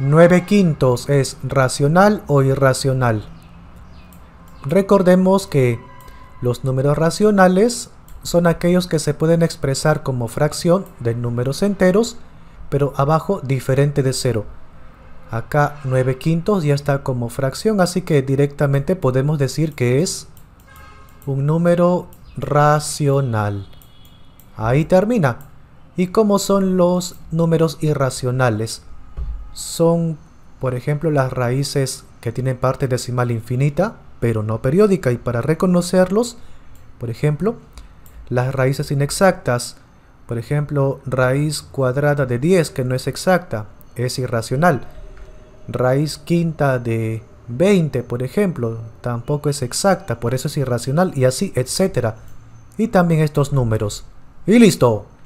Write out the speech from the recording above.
9 quintos es racional o irracional. Recordemos que los números racionales son aquellos que se pueden expresar como fracción de números enteros, pero abajo diferente de 0. Acá 9 quintos ya está como fracción, así que directamente podemos decir que es un número racional. Ahí termina. ¿Y cómo son los números irracionales? son, por ejemplo, las raíces que tienen parte decimal infinita, pero no periódica. Y para reconocerlos, por ejemplo, las raíces inexactas, por ejemplo, raíz cuadrada de 10, que no es exacta, es irracional. Raíz quinta de 20, por ejemplo, tampoco es exacta, por eso es irracional, y así, etcétera. Y también estos números. ¡Y listo!